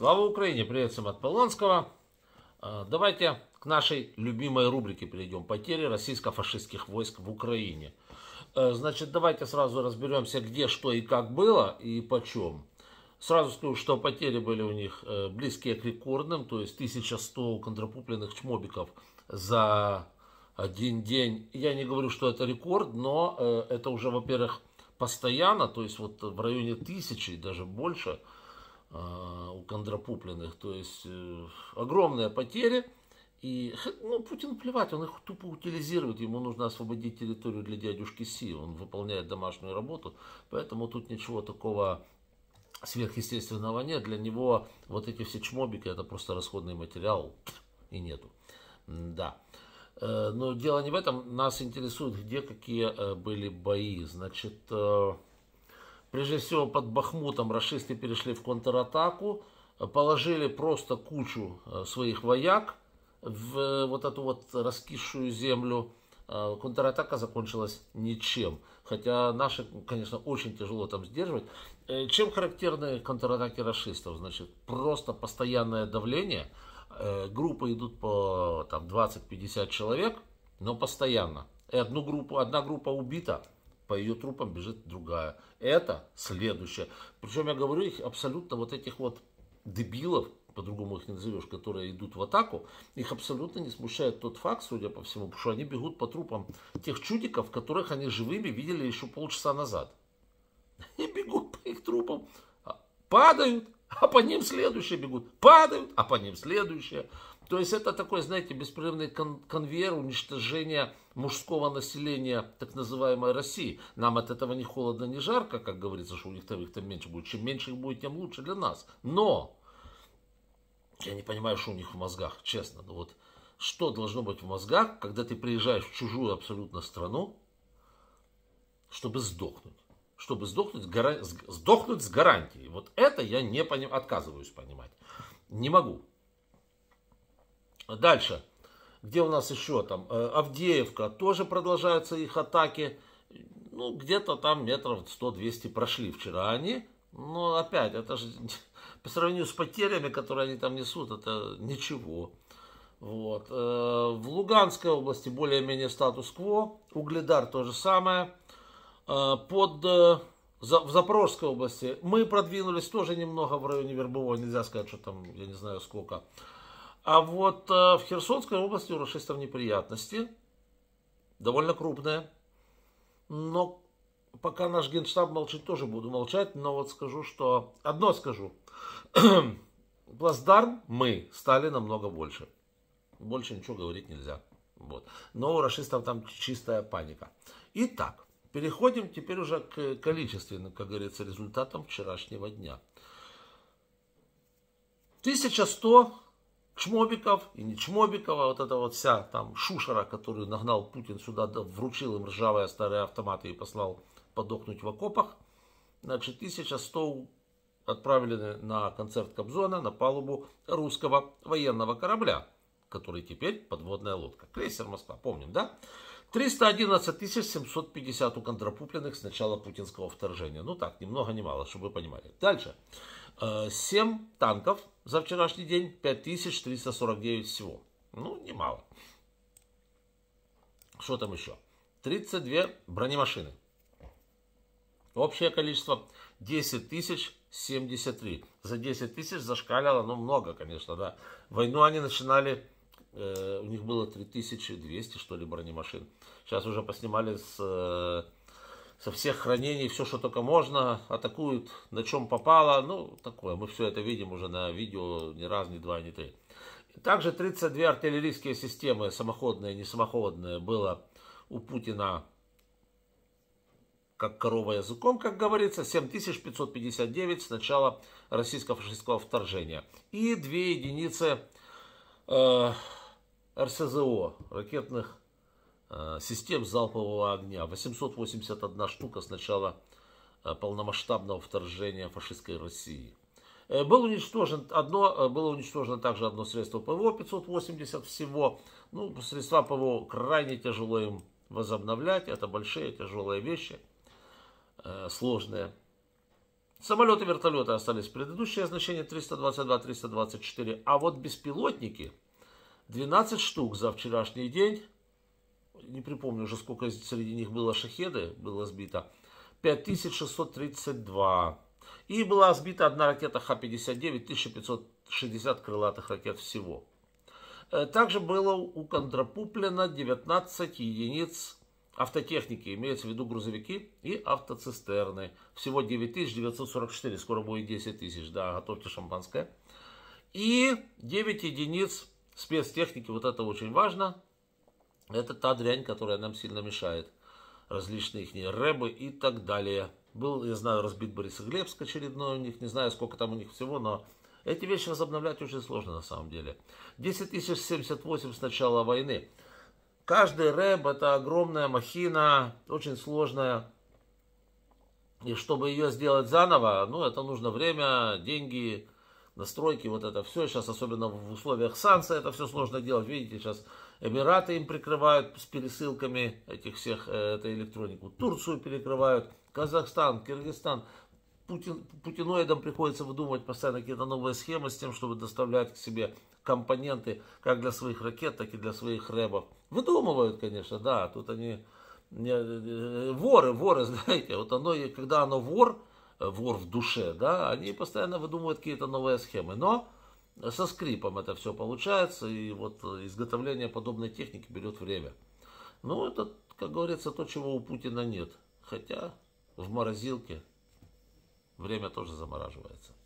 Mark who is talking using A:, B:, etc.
A: Слава Украине! Привет всем от Полонского. А, давайте к нашей любимой рубрике перейдем. Потери российско-фашистских войск в Украине. А, значит, давайте сразу разберемся, где, что и как было, и почем. Сразу скажу, что потери были у них э, близкие к рекордным, то есть 1100 контрапупленных чмобиков за один день. Я не говорю, что это рекорд, но э, это уже, во-первых, постоянно, то есть вот в районе тысячи, даже больше – Э, у кондрапупленных. То есть э, огромные потери. И ну, Путин плевать, он их тупо утилизирует, ему нужно освободить территорию для дядюшки Си, он выполняет домашнюю работу, поэтому тут ничего такого сверхъестественного нет, для него вот эти все чмобики это просто расходный материал и нету, да. Э, но дело не в этом, нас интересует, где какие были бои, значит, Прежде всего под Бахмутом расисты перешли в контратаку, положили просто кучу э, своих вояк в э, вот эту вот раскисшую землю. Э, контратака закончилась ничем. Хотя наши, конечно, очень тяжело там сдерживать. Чем характерны контратаки расистов? Значит, просто постоянное давление. Группы идут по там, 20-50 человек, но постоянно. И одну группу, одна группа убита, по ее трупам бежит другая. Это следующее. Причем я говорю их абсолютно вот этих вот дебилов, по-другому их не назовешь, которые идут в атаку, их абсолютно не смущает тот факт, судя по всему, что они бегут по трупам тех чудиков, которых они живыми видели еще полчаса назад. Они бегут по их трупам, а, падают, а по ним следующие бегут, падают, а по ним следующие. То есть это такой, знаете, беспрерывный кон конвейер уничтожения мужского населения так называемой России. Нам от этого ни холодно, ни жарко, как говорится, что у них там, их там меньше будет. Чем меньше их будет, тем лучше для нас. Но я не понимаю, что у них в мозгах, честно. Ну вот что должно быть в мозгах, когда ты приезжаешь в чужую абсолютно страну, чтобы сдохнуть? Чтобы сдохнуть, гора... сдохнуть с гарантией. Вот это я не поним... отказываюсь понимать. Не могу. Дальше. Где у нас еще там? Э, Авдеевка. Тоже продолжаются их атаки. Ну, где-то там метров 100-200 прошли вчера они. Но опять, это же по сравнению с потерями, которые они там несут, это ничего. Вот. Э, в Луганской области более-менее статус-кво. Угледар то же самое. Э, под в Запорожской области мы продвинулись тоже немного в районе Вербового, нельзя сказать, что там, я не знаю сколько. А вот э, в Херсонской области у расистов неприятности, довольно крупные. Но пока наш генштаб молчит, тоже буду молчать, но вот скажу, что... Одно скажу. Плацдарм мы стали намного больше. Больше ничего говорить нельзя. Вот. Но у расистов там чистая паника. Итак, переходим теперь уже к количественным, как говорится, результатам вчерашнего дня. 1100 Чмобиков и не Чмобикова, вот эта вот вся там шушера, которую нагнал Путин сюда, да, вручил им ржавые старые автоматы и послал подохнуть в окопах. Значит, 1100 отправлены на концерт Кобзона на палубу русского военного корабля, который теперь подводная лодка. Крейсер Москва, помним, да? 311 750 у контрапупленных с начала путинского вторжения. Ну так, ни много ни мало, чтобы вы понимали. Дальше. 7 э, танков за вчерашний день, 5349 всего. Ну, немало. Что там еще? 32 бронемашины. Общее количество 10 тысяч 73. За 10 тысяч зашкаляло ну много, конечно, да. Войну они начинали, э, у них было 3200, что ли, бронемашин. Сейчас уже поснимали с э, со всех хранений все, что только можно, атакуют, на чем попало. Ну, такое, мы все это видим уже на видео ни раз, ни два, ни три. Также 32 артиллерийские системы, самоходные и несамоходные, было у Путина как корова языком, как говорится, 7559 с начала российско-фашистского вторжения. И две единицы э, РСЗО, ракетных Э, систем залпового огня. 881 штука с начала э, полномасштабного вторжения фашистской России. Э, был уничтожен одно, было уничтожено также одно средство ПВО, 580 всего. Ну, средства ПВО крайне тяжело им возобновлять. Это большие тяжелые вещи, сложные. Самолеты вертолеты остались предыдущее значение 322-324. А вот беспилотники 12 штук за вчерашний день не припомню уже сколько среди них было шахеды, было сбито, 5632. И была сбита одна ракета Х-59, 1560 крылатых ракет всего. Э, также было у контрапуплено 19 единиц автотехники, имеется в виду грузовики и автоцистерны. Всего 9944, скоро будет 10 тысяч, да, готовьте шампанское. И 9 единиц спецтехники, вот это очень важно, это та дрянь, которая нам сильно мешает. Различные их рэбы и так далее. Был, я знаю, разбит Борис Борисоглебск очередной у них, не знаю, сколько там у них всего, но эти вещи возобновлять очень сложно на самом деле. 10 078 с начала войны. Каждый рэб это огромная махина, очень сложная. И чтобы ее сделать заново, ну, это нужно время, деньги, настройки, вот это все. Сейчас, особенно в условиях санкций, это все сложно делать. Видите, сейчас Эмираты им прикрывают с пересылками этих всех, э, этой электронику. Турцию перекрывают, Казахстан, Киргизстан. Путин, путиноидам приходится выдумывать постоянно какие-то новые схемы с тем, чтобы доставлять к себе компоненты как для своих ракет, так и для своих рэбов. Выдумывают, конечно, да, тут они... не э, э, Воры, воры, знаете, вот оно, когда оно вор, вор в душе, да, они постоянно выдумывают какие-то новые схемы. Но со скрипом это все получается, и вот изготовление подобной техники берет время. Ну, это, как говорится, то, чего у Путина нет. Хотя в морозилке время тоже замораживается.